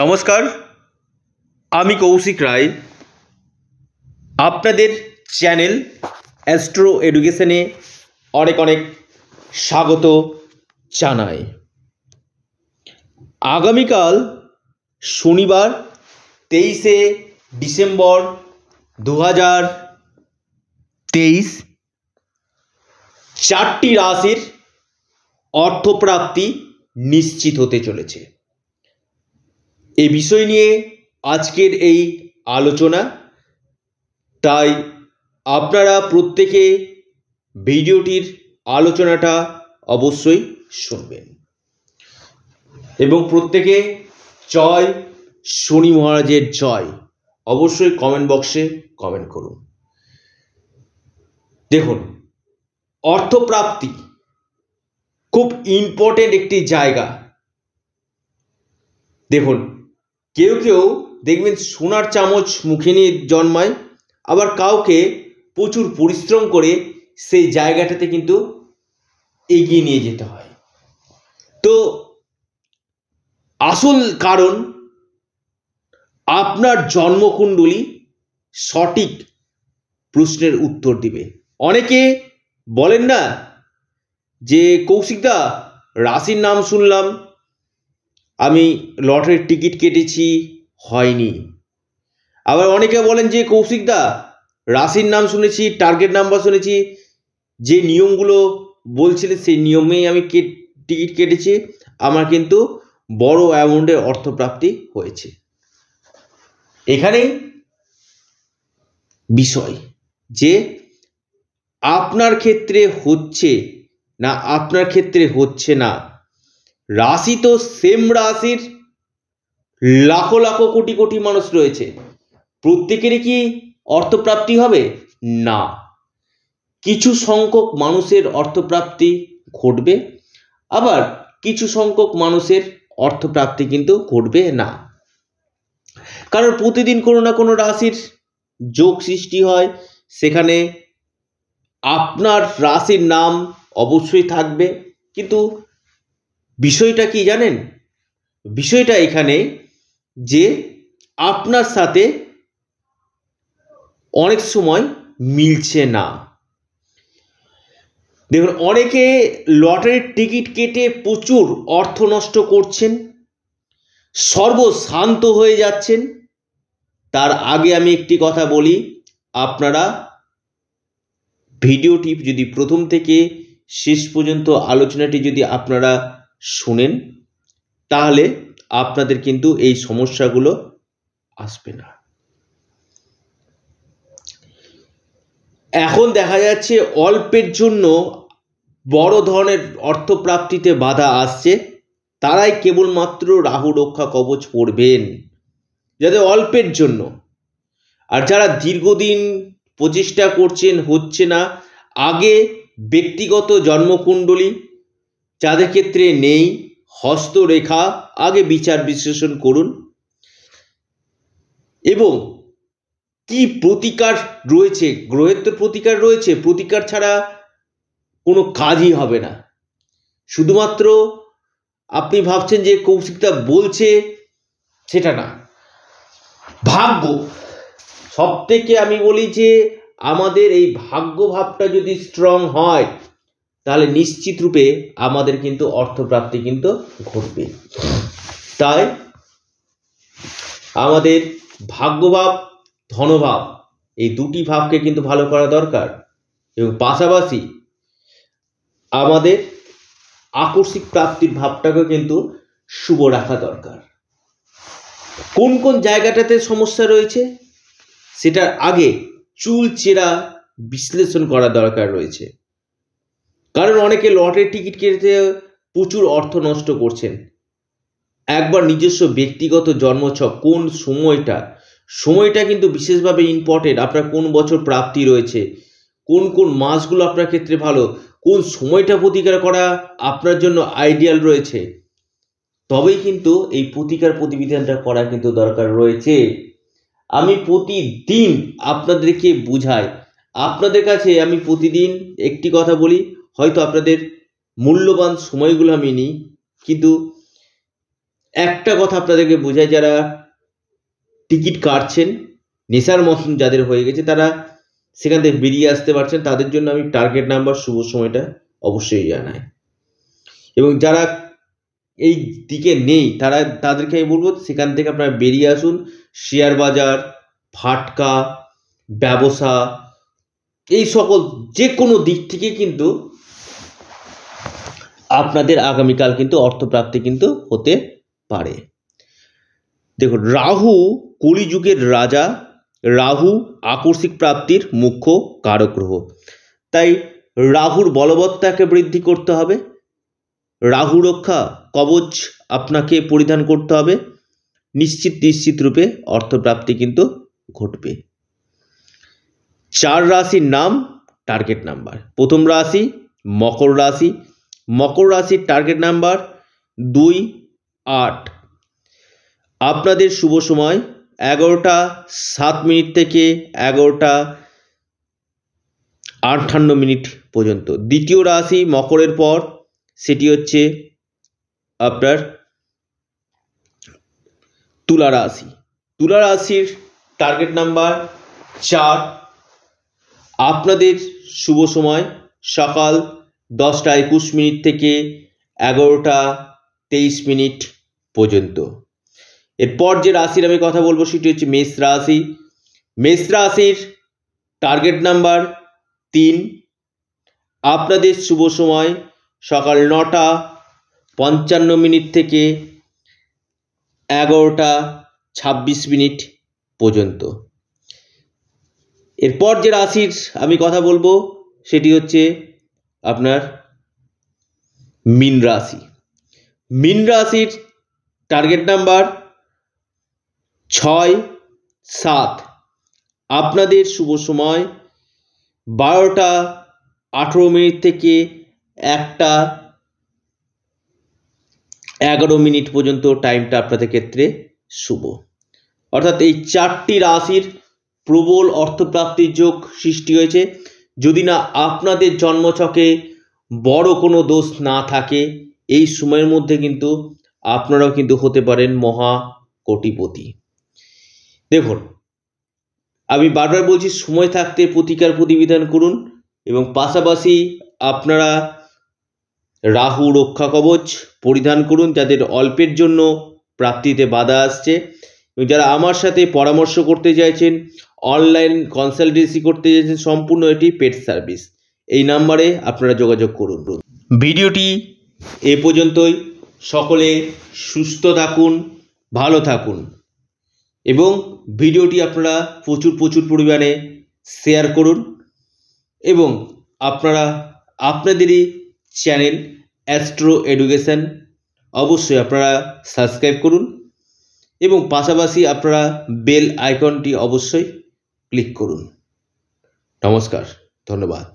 নমস্কার আমি কৌশিক রায় আপনাদের চ্যানেল অ্যাস্ট্রো এডুকেশনে অনেক অনেক স্বাগত জানাই আগামীকাল শনিবার তেইশে ডিসেম্বর দু হাজার তেইশ চারটি রাশির অর্থপ্রাপ্তি নিশ্চিত হতে চলেছে এ বিষয় নিয়ে আজকের এই আলোচনা তাই আপনারা প্রত্যেকে ভিডিওটির আলোচনাটা অবশ্যই শুনবেন এবং প্রত্যেকে জয় শনি মহারাজের জয় অবশ্যই কমেন্ট বক্সে কমেন্ট করুন দেখুন অর্থপ্রাপ্তি খুব ইম্পর্টেন্ট একটি জায়গা দেখুন কেউ কেউ দেখবেন সোনার চামচ মুখে নিয়ে জন্মায় আবার কাউকে প্রচুর পরিশ্রম করে সেই জায়গাটাতে কিন্তু এগিয়ে নিয়ে যেতে হয় তো আসল কারণ আপনার জন্মকুণ্ডলী সঠিক প্রশ্নের উত্তর দিবে অনেকে বলেন না যে কৌশিকদা রাশির নাম শুনলাম আমি লটারির টিকিট কেটেছি হয়নি আবার অনেকে বলেন যে কৌশিকদা রাশির নাম শুনেছি টার্গেট নাম্বার শুনেছি যে নিয়মগুলো বলছিলেন সেই নিয়মেই আমি কে টিকিট কেটেছি আমার কিন্তু বড় অ্যামাউন্টের অর্থপ্রাপ্তি হয়েছে এখানেই বিষয় যে আপনার ক্ষেত্রে হচ্ছে না আপনার ক্ষেত্রে হচ্ছে না রাশি তো সেম রাশির লাখো লাখো কোটি কোটি মানুষ রয়েছে প্রত্যেকেরই কি অর্থপ্রাপ্তি হবে না কিছু সংখ্যক মানুষের অর্থপ্রাপ্তি ঘটবে আবার কিছু সংখ্যক মানুষের অর্থপ্রাপ্তি কিন্তু ঘটবে না কারণ প্রতিদিন কোনো না কোনো রাশির যোগ সৃষ্টি হয় সেখানে আপনার রাশির নাম অবশ্যই থাকবে কিন্তু বিষয়টা কি জানেন বিষয়টা এখানে যে আপনার সাথে অনেক সময় মিলছে না দেখুন অনেকে লটারির টিকিট কেটে প্রচুর অর্থ নষ্ট করছেন সর্বশান্ত হয়ে যাচ্ছেন তার আগে আমি একটি কথা বলি আপনারা ভিডিওটি যদি প্রথম থেকে শেষ পর্যন্ত আলোচনাটি যদি আপনারা শুনেন তাহলে আপনাদের কিন্তু এই সমস্যাগুলো আসবে না এখন দেখা যাচ্ছে অল্পের জন্য বড় ধরনের অর্থপ্রাপ্তিতে বাধা আসছে তারাই কেবলমাত্র রাহু রক্ষা কবচ পড়বেন যাদের অল্পের জন্য আর যারা দীর্ঘদিন প্রচেষ্টা করছেন হচ্ছে না আগে ব্যক্তিগত জন্মকুণ্ডলী যাদের ক্ষেত্রে নেই হস্তরেখা আগে বিচার বিশ্লেষণ করুন এবং কি প্রতিকার রয়েছে গ্রহের তো প্রতিকার রয়েছে প্রতিকার ছাড়া কোনো কাজই হবে না শুধুমাত্র আপনি ভাবছেন যে কৌশিকতা বলছে সেটা না ভাগ্য সব থেকে আমি বলি যে আমাদের এই ভাগ্য ভাবটা যদি স্ট্রং হয় তাহলে নিশ্চিত রূপে আমাদের কিন্তু অর্থপ্রাপ্তি কিন্তু ঘটবে তাই আমাদের ভাগ্যভাব ধনভাব এই দুটি ভাবকে কিন্তু ভালো করা দরকার এবং পাশাপাশি আমাদের আকস্মিক প্রাপ্তির ভাবটাকে কিন্তু শুভ রাখা দরকার কোন কোন জায়গাটাতে সমস্যা রয়েছে সেটার আগে চুল চেরা বিশ্লেষণ করা দরকার রয়েছে কারণ অনেকে লটারির টিকিট কেটে প্রচুর অর্থ নষ্ট করছেন একবার নিজস্ব ব্যক্তিগত জন্মছক কোন সময়টা সময়টা কিন্তু বিশেষভাবে ইম্পর্টেন্ট আপনার কোন বছর প্রাপ্তি রয়েছে কোন কোন মাসগুলো আপনার ক্ষেত্রে ভালো কোন সময়টা প্রতিকার করা আপনার জন্য আইডিয়াল রয়েছে তবেই কিন্তু এই প্রতিকার প্রতিবিধানটা করা কিন্তু দরকার রয়েছে আমি প্রতিদিন আপনাদেরকে বুঝাই আপনাদের কাছে আমি প্রতিদিন একটি কথা বলি হয়তো আপনাদের মূল্যবান সময়গুলো আমি নিই কিন্তু একটা কথা আপনাদেরকে বোঝায় যারা টিকিট কাটছেন নেশার মতন যাদের হয়ে গেছে তারা সেখান থেকে বেরিয়ে আসতে পারছেন তাদের জন্য আমি টার্গেট নাম্বার শুভ সময়টা অবশ্যই জানাই এবং যারা এই দিকে নেই তারা তাদেরকে আমি বলবো সেখান থেকে আপনারা বেরিয়ে আসুন শেয়ার বাজার ফাটকা ব্যবসা এই সকল যে কোনো দিক থেকে কিন্তু আপনাদের আগামীকাল কিন্তু অর্থপ্রাপ্তি কিন্তু হতে পারে দেখুন রাহু কলিযুগের রাজা রাহু আকস্মিক প্রাপ্তির মুখ্য কারক তাই রাহুর বলবত্তাকে বৃদ্ধি করতে হবে রাহু রক্ষা কবচ আপনাকে পরিধান করতে হবে নিশ্চিত নিশ্চিত রূপে অর্থপ্রাপ্তি কিন্তু ঘটবে চার রাশির নাম টার্গেট নাম্বার প্রথম রাশি মকর রাশি মকর রাশির টার্গেট নাম্বার দুই আট আপনাদের শুভ সময় এগারোটা সাত মিনিট থেকে এগারোটা আটান্ন মিনিট পর্যন্ত দ্বিতীয় রাশি মকরের পর সেটি হচ্ছে আপনার তুলা রাশি তুলা রাশির টার্গেট নাম্বার চার আপনাদের শুভ সময় সকাল দশটা একুশ মিনিট থেকে এগারোটা তেইশ মিনিট পর্যন্ত এরপর যে রাশির আমি কথা বলবো সেটি হচ্ছে মেষ রাশি মেষ রাশির টার্গেট নাম্বার তিন আপনাদের শুভ সময় সকাল নটা পঞ্চান্ন মিনিট থেকে এগারোটা ছাব্বিশ মিনিট পর্যন্ত এরপর যে রাশির আমি কথা বলবো সেটি হচ্ছে আপনার মিন রাশি মিন রাশির টার্গেট নাম্বার ছয় সাত আপনাদের শুভ সময় বারোটা আঠেরো মিনিট থেকে একটা এগারো মিনিট পর্যন্ত টাইমটা আপনাদের ক্ষেত্রে শুভ অর্থাৎ এই চারটি রাশির প্রবল অর্থপ্রাপ্তির যোগ সৃষ্টি হয়েছে যদি না আপনাদের জন্মচকে বড় কোনো দোষ না থাকে এই সময়ের মধ্যে কিন্তু আপনারাও কিন্তু হতে পারেন মহা কোটিপতি দেখুন আমি বারবার বলছি সময় থাকতে প্রতিকার প্রতিবিধান করুন এবং পাশাপাশি আপনারা রাহু রক্ষা কবচ পরিধান করুন যাদের অল্পের জন্য প্রাপ্তিতে বাধা আসছে এবং যারা আমার সাথে পরামর্শ করতে চাইছেন অনলাইন কনসালটেন্সি করতে চাইছেন সম্পূর্ণ এটি পেট সার্ভিস এই নাম্বারে আপনারা যোগাযোগ করুন ভিডিওটি এ পর্যন্তই সকলে সুস্থ থাকুন ভালো থাকুন এবং ভিডিওটি আপনারা প্রচুর প্রচুর পরিমাণে শেয়ার করুন এবং আপনারা আপনাদেরই চ্যানেল অ্যাস্ট্রো এডুকেশান অবশ্যই আপনারা সাবস্ক্রাইব করুন এবং পাশাপাশি আপনারা বেল আইকনটি অবশ্যই ক্লিক করুন নমস্কার ধন্যবাদ